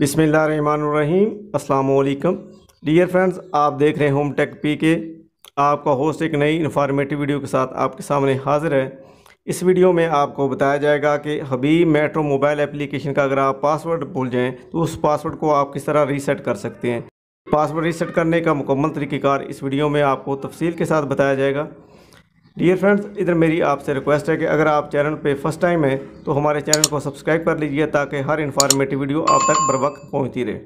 बिसमीम् अल्लाम dear friends आप देख रहे हैं होम टेक पी के आपका होस्ट एक नई इन्फॉर्मेटिव वीडियो के साथ आपके सामने हाजिर है इस वीडियो में आपको बताया जाएगा कि हबीब मेट्रो मोबाइल एप्लीकेशन का अगर आप पासवर्ड भूल जाएं तो उस पासवर्ड को आप किस तरह रीसेट कर सकते हैं पासवर्ड रीसेट करने का मुकम्मल तरीक़ेकार इस वीडियो में आपको तफसील के साथ बताया जाएगा डियर फ्रेंड्स इधर मेरी आपसे रिक्वेस्ट है कि अगर आप चैनल पे फर्स्ट टाइम हैं तो हमारे चैनल को सब्सक्राइब कर लीजिए ताकि हर इन्फॉर्मेटिव वीडियो आप तक बर वक्त पहुँचती रहे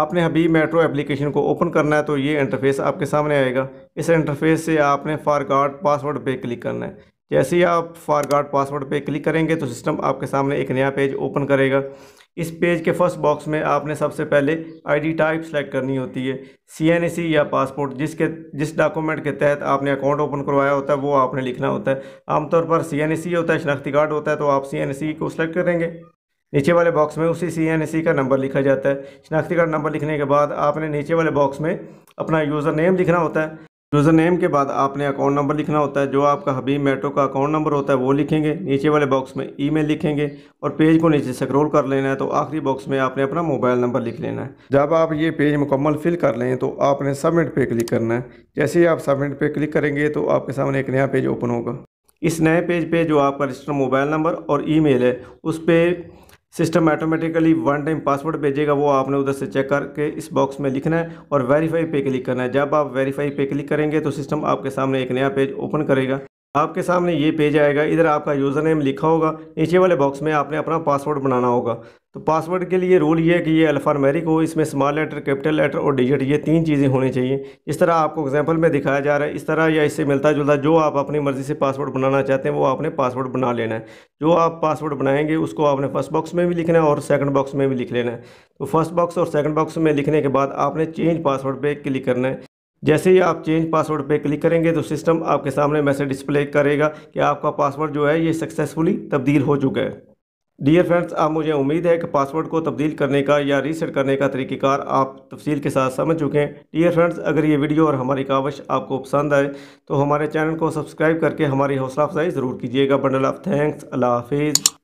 आपने अभी मेट्रो एप्लीकेशन को ओपन करना है तो ये इंटरफेस आपके सामने आएगा इस इंटरफेस से आपने फारगार्ड पासवर्ड पे क्लिक करना है जैसे ही आप फारगार्ड पासवर्ड पे क्लिक करेंगे तो सिस्टम आपके सामने एक नया पेज ओपन करेगा इस पेज के फर्स्ट बॉक्स में आपने सबसे पहले आईडी टाइप सेलेक्ट करनी होती है सीएनएसी या पासपोर्ट जिसके जिस डॉक्यूमेंट के तहत आपने अकाउंट ओपन करवाया होता है वो आपने लिखना होता है आमतौर पर सीएनएसी होता है शनाख्ती कार्ड होता है तो आप सीएनएसी को सिलेक्ट करेंगे नीचे वाले बॉक्स में उसी सी का नंबर लिखा जाता है शनाख्ती कार्ड नंबर लिखने के बाद आपने नीचे वाले बॉक्स में अपना यूज़र नेम लिखना होता है यूज़र तो नेम के बाद आपने अकाउंट नंबर लिखना होता है जो आपका हबीब मेट्रो का अकाउंट नंबर होता है वो लिखेंगे नीचे वाले बॉक्स में ईमेल लिखेंगे और पेज को नीचे स्क्रॉल कर लेना है तो आखिरी बॉक्स में आपने अपना मोबाइल नंबर लिख लेना है जब आप ये पेज मुकम्मल फिल कर लें तो आपने सबमिट पे क्लिक करना है जैसे ही आप सबमिट पर क्लिक करेंगे तो आपके सामने एक नया पेज ओपन होगा इस नए पेज पे जो आपका रजिस्टर मोबाइल नंबर और ईमेल है उस पर system automatically one time password भेजेगा वो आपने उधर से चेक करके इस बॉक्स में लिखना है और वेरीफाई पे क्लिक करना है जब आप वेरीफाई पे क्लिक करेंगे तो सिस्टम आपके सामने एक नया पेज ओपन करेगा आपके सामने ये पेज आएगा इधर आपका यूज़र नेम लिखा होगा नीचे वाले बॉक्स में आपने अपना पासवर्ड बनाना होगा तो पासवर्ड के लिए रूल ये है कि ये मेरिक हो इसमें स्मॉल लेटर कैपिटल लेटर और डिजिट ये तीन चीज़ें होनी चाहिए इस तरह आपको एग्जांपल में दिखाया जा रहा है इस तरह या इससे मिलता जुलता जो आप अपनी मर्ज़ी से पासवर्ड बनाना चाहते हैं वो आपने पासवर्ड बना लेना है जो आप पासवर्ड बनाएंगे उसको आपने फर्स्ट बॉक्स में भी लिखना है और सेकंड बॉक्स में भी लिख लेना है तो फर्स्ट बॉक्स और सेकंड बॉक्स में लिखने के बाद आपने चेंज पासवर्ड पर क्लिक करना है जैसे ही आप चेंज पासवर्ड पे क्लिक करेंगे तो सिस्टम आपके सामने मैसेज डिस्प्ले करेगा कि आपका पासवर्ड जो है ये सक्सेसफुली तब्दील हो चुका है डियर फ्रेंड्स आप मुझे उम्मीद है कि पासवर्ड को तब्दील करने का या रीसेट करने का तरीक़ार आप तफसील के साथ समझ चुके हैं डियर फ्रेंड्स अगर ये वीडियो और हमारी कावश आपको पसंद आए तो हमारे चैनल को सब्सक्राइब करके हमारी हौसला अफजाई ज़रूर कीजिएगा बंडल ऑफ थैंक्स अल्लाह हाफिज़